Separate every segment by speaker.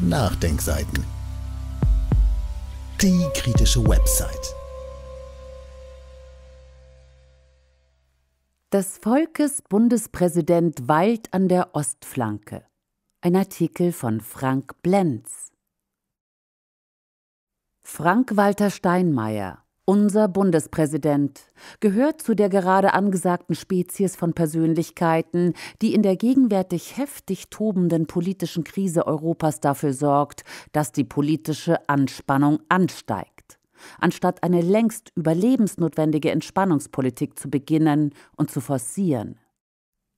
Speaker 1: Nachdenkseiten. Die kritische Website. Das Volkes Bundespräsident Wald an der Ostflanke. Ein Artikel von Frank Blenz. Frank Walter Steinmeier unser Bundespräsident gehört zu der gerade angesagten Spezies von Persönlichkeiten, die in der gegenwärtig heftig tobenden politischen Krise Europas dafür sorgt, dass die politische Anspannung ansteigt, anstatt eine längst überlebensnotwendige Entspannungspolitik zu beginnen und zu forcieren.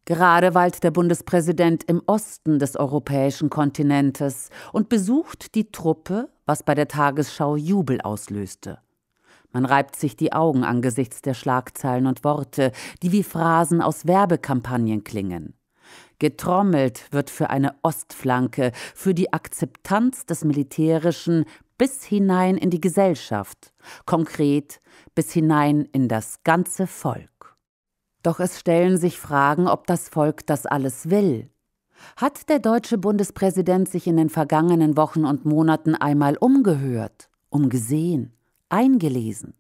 Speaker 1: Gerade weilt der Bundespräsident im Osten des europäischen Kontinentes und besucht die Truppe, was bei der Tagesschau Jubel auslöste. Man reibt sich die Augen angesichts der Schlagzeilen und Worte, die wie Phrasen aus Werbekampagnen klingen. Getrommelt wird für eine Ostflanke, für die Akzeptanz des Militärischen bis hinein in die Gesellschaft, konkret bis hinein in das ganze Volk. Doch es stellen sich Fragen, ob das Volk das alles will. Hat der deutsche Bundespräsident sich in den vergangenen Wochen und Monaten einmal umgehört, umgesehen? eingelesen?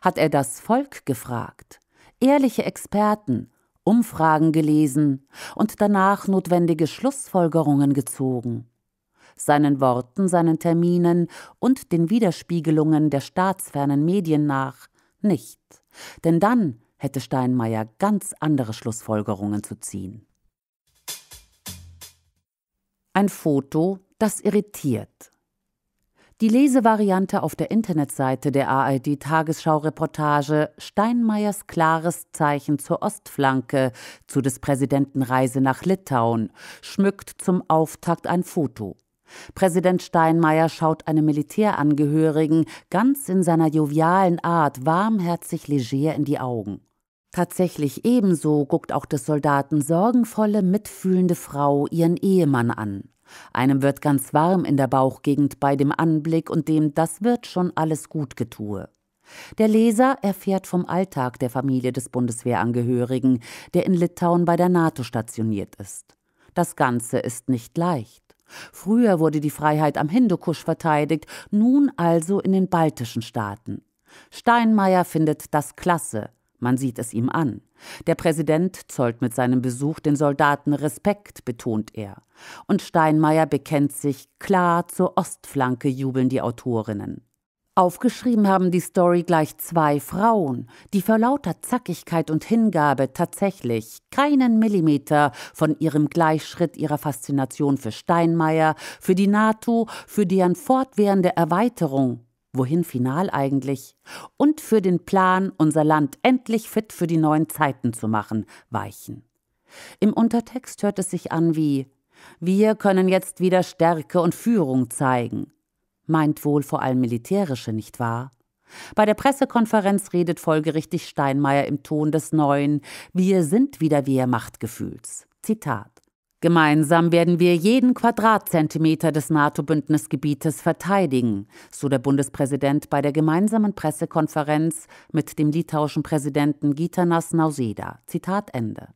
Speaker 1: Hat er das Volk gefragt, ehrliche Experten, Umfragen gelesen und danach notwendige Schlussfolgerungen gezogen? Seinen Worten, seinen Terminen und den Widerspiegelungen der staatsfernen Medien nach nicht. Denn dann hätte Steinmeier ganz andere Schlussfolgerungen zu ziehen. Ein Foto, das irritiert. Die Lesevariante auf der Internetseite der ARD Tagesschau-Reportage Steinmeiers klares Zeichen zur Ostflanke zu des Präsidenten Reise nach Litauen schmückt zum Auftakt ein Foto. Präsident Steinmeier schaut einem Militärangehörigen ganz in seiner jovialen Art warmherzig leger in die Augen. Tatsächlich ebenso guckt auch des Soldaten sorgenvolle, mitfühlende Frau ihren Ehemann an. Einem wird ganz warm in der Bauchgegend bei dem Anblick und dem Das wird schon alles gut getue. Der Leser erfährt vom Alltag der Familie des Bundeswehrangehörigen, der in Litauen bei der NATO stationiert ist. Das Ganze ist nicht leicht. Früher wurde die Freiheit am Hindukusch verteidigt, nun also in den baltischen Staaten. Steinmeier findet das klasse, man sieht es ihm an. Der Präsident zollt mit seinem Besuch den Soldaten Respekt, betont er. Und Steinmeier bekennt sich klar zur Ostflanke, jubeln die Autorinnen. Aufgeschrieben haben die Story gleich zwei Frauen, die vor lauter Zackigkeit und Hingabe tatsächlich keinen Millimeter von ihrem Gleichschritt ihrer Faszination für Steinmeier, für die NATO, für deren fortwährende Erweiterung wohin final eigentlich, und für den Plan, unser Land endlich fit für die neuen Zeiten zu machen, weichen. Im Untertext hört es sich an wie Wir können jetzt wieder Stärke und Führung zeigen. Meint wohl vor allem militärische, nicht wahr? Bei der Pressekonferenz redet folgerichtig Steinmeier im Ton des neuen Wir sind wieder wir Machtgefühls. Zitat. Gemeinsam werden wir jeden Quadratzentimeter des NATO-Bündnisgebietes verteidigen, so der Bundespräsident bei der gemeinsamen Pressekonferenz mit dem litauischen Präsidenten Gitanas Nauseda. Zitat Ende.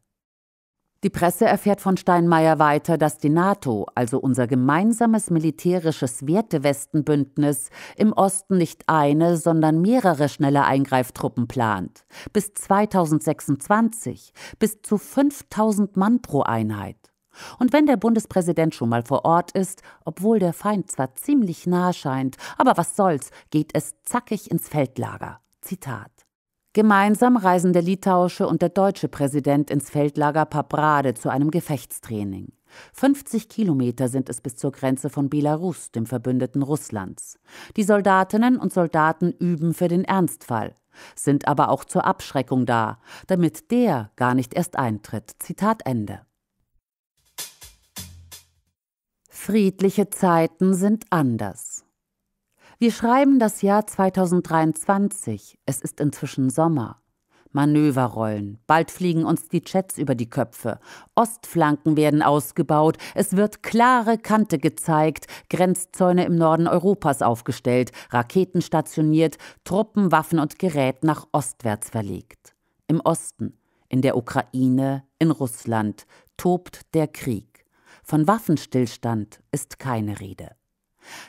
Speaker 1: Die Presse erfährt von Steinmeier weiter, dass die NATO, also unser gemeinsames militärisches Wertewestenbündnis, im Osten nicht eine, sondern mehrere schnelle Eingreiftruppen plant. Bis 2026, bis zu 5000 Mann pro Einheit. Und wenn der Bundespräsident schon mal vor Ort ist, obwohl der Feind zwar ziemlich nah scheint, aber was soll's, geht es zackig ins Feldlager. Zitat. Gemeinsam reisen der litauische und der deutsche Präsident ins Feldlager Paprade zu einem Gefechtstraining. 50 Kilometer sind es bis zur Grenze von Belarus, dem Verbündeten Russlands. Die Soldatinnen und Soldaten üben für den Ernstfall, sind aber auch zur Abschreckung da, damit der gar nicht erst eintritt. Zitat Ende. Friedliche Zeiten sind anders. Wir schreiben das Jahr 2023, es ist inzwischen Sommer. Manöverrollen, bald fliegen uns die Jets über die Köpfe, Ostflanken werden ausgebaut, es wird klare Kante gezeigt, Grenzzäune im Norden Europas aufgestellt, Raketen stationiert, Truppen, Waffen und Gerät nach ostwärts verlegt. Im Osten, in der Ukraine, in Russland tobt der Krieg. Von Waffenstillstand ist keine Rede.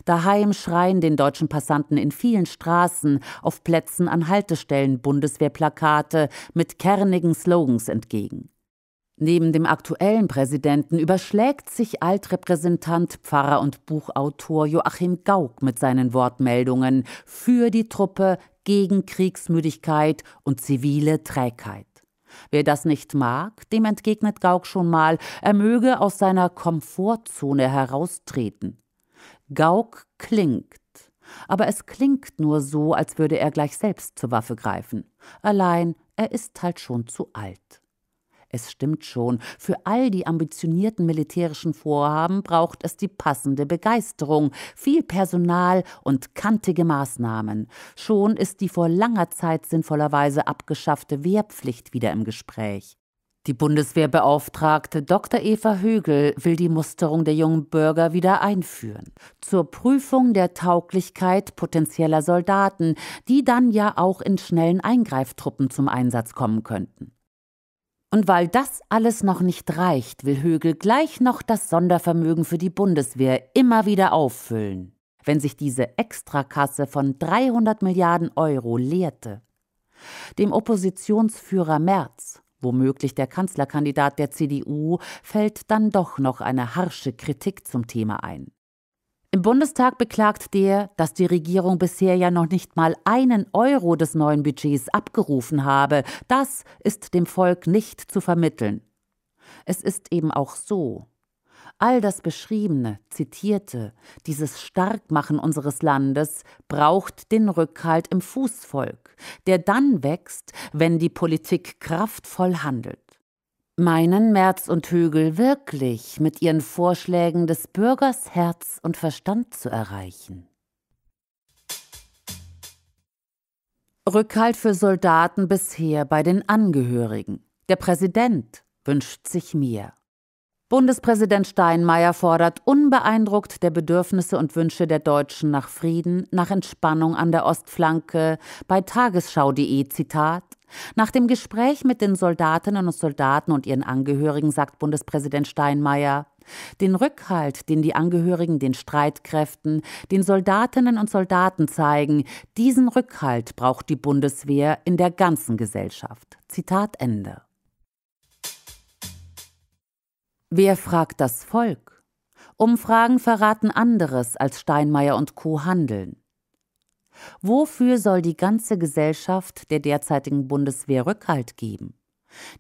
Speaker 1: Daheim schreien den deutschen Passanten in vielen Straßen, auf Plätzen an Haltestellen Bundeswehrplakate mit kernigen Slogans entgegen. Neben dem aktuellen Präsidenten überschlägt sich Altrepräsentant, Pfarrer und Buchautor Joachim Gauck mit seinen Wortmeldungen für die Truppe gegen Kriegsmüdigkeit und zivile Trägheit. Wer das nicht mag, dem entgegnet Gauck schon mal, er möge aus seiner Komfortzone heraustreten. Gauck klingt, aber es klingt nur so, als würde er gleich selbst zur Waffe greifen. Allein, er ist halt schon zu alt. Es stimmt schon, für all die ambitionierten militärischen Vorhaben braucht es die passende Begeisterung, viel Personal und kantige Maßnahmen. Schon ist die vor langer Zeit sinnvollerweise abgeschaffte Wehrpflicht wieder im Gespräch. Die Bundeswehrbeauftragte Dr. Eva Högel will die Musterung der jungen Bürger wieder einführen. Zur Prüfung der Tauglichkeit potenzieller Soldaten, die dann ja auch in schnellen Eingreiftruppen zum Einsatz kommen könnten. Und weil das alles noch nicht reicht, will Högel gleich noch das Sondervermögen für die Bundeswehr immer wieder auffüllen, wenn sich diese Extrakasse von 300 Milliarden Euro leerte. Dem Oppositionsführer Merz, womöglich der Kanzlerkandidat der CDU, fällt dann doch noch eine harsche Kritik zum Thema ein. Im Bundestag beklagt der, dass die Regierung bisher ja noch nicht mal einen Euro des neuen Budgets abgerufen habe. Das ist dem Volk nicht zu vermitteln. Es ist eben auch so. All das Beschriebene, Zitierte, dieses Starkmachen unseres Landes braucht den Rückhalt im Fußvolk, der dann wächst, wenn die Politik kraftvoll handelt meinen Merz und Högel wirklich mit ihren Vorschlägen des Bürgers Herz und Verstand zu erreichen. Rückhalt für Soldaten bisher bei den Angehörigen. Der Präsident wünscht sich mehr. Bundespräsident Steinmeier fordert unbeeindruckt der Bedürfnisse und Wünsche der Deutschen nach Frieden, nach Entspannung an der Ostflanke bei tagesschau.de Zitat nach dem Gespräch mit den Soldatinnen und Soldaten und ihren Angehörigen sagt Bundespräsident Steinmeier, den Rückhalt, den die Angehörigen den Streitkräften, den Soldatinnen und Soldaten zeigen, diesen Rückhalt braucht die Bundeswehr in der ganzen Gesellschaft. Zitat Ende. Wer fragt das Volk? Umfragen verraten anderes, als Steinmeier und Co. handeln. Wofür soll die ganze Gesellschaft der derzeitigen Bundeswehr Rückhalt geben?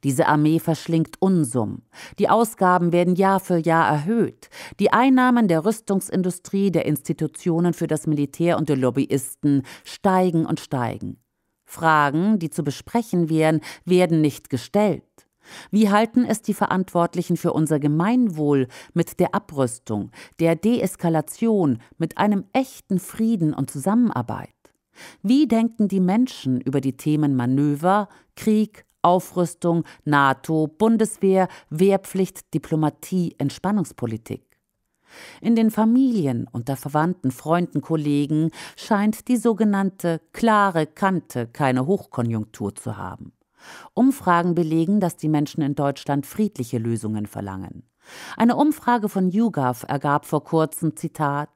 Speaker 1: Diese Armee verschlingt Unsummen. Die Ausgaben werden Jahr für Jahr erhöht. Die Einnahmen der Rüstungsindustrie, der Institutionen für das Militär und der Lobbyisten steigen und steigen. Fragen, die zu besprechen wären, werden nicht gestellt. Wie halten es die Verantwortlichen für unser Gemeinwohl mit der Abrüstung, der Deeskalation, mit einem echten Frieden und Zusammenarbeit? Wie denken die Menschen über die Themen Manöver, Krieg, Aufrüstung, NATO, Bundeswehr, Wehrpflicht, Diplomatie, Entspannungspolitik? In den Familien, unter Verwandten, Freunden, Kollegen scheint die sogenannte klare Kante keine Hochkonjunktur zu haben. Umfragen belegen, dass die Menschen in Deutschland friedliche Lösungen verlangen. Eine Umfrage von YouGov ergab vor kurzem Zitat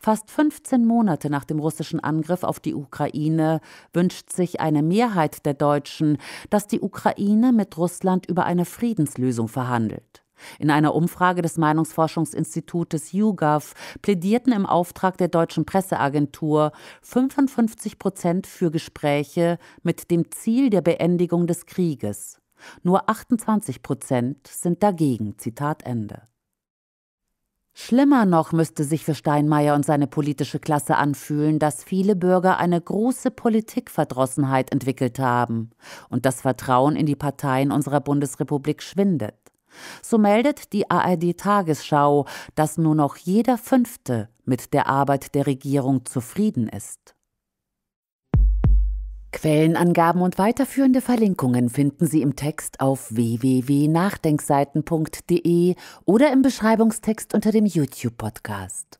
Speaker 1: Fast 15 Monate nach dem russischen Angriff auf die Ukraine wünscht sich eine Mehrheit der Deutschen, dass die Ukraine mit Russland über eine Friedenslösung verhandelt. In einer Umfrage des Meinungsforschungsinstitutes YouGov plädierten im Auftrag der deutschen Presseagentur 55 Prozent für Gespräche mit dem Ziel der Beendigung des Krieges. Nur 28 Prozent sind dagegen. Zitat Ende. Schlimmer noch müsste sich für Steinmeier und seine politische Klasse anfühlen, dass viele Bürger eine große Politikverdrossenheit entwickelt haben und das Vertrauen in die Parteien unserer Bundesrepublik schwindet. So meldet die ARD Tagesschau, dass nur noch jeder Fünfte mit der Arbeit der Regierung zufrieden ist. Quellenangaben und weiterführende Verlinkungen finden Sie im Text auf www.nachdenkseiten.de oder im Beschreibungstext unter dem YouTube-Podcast.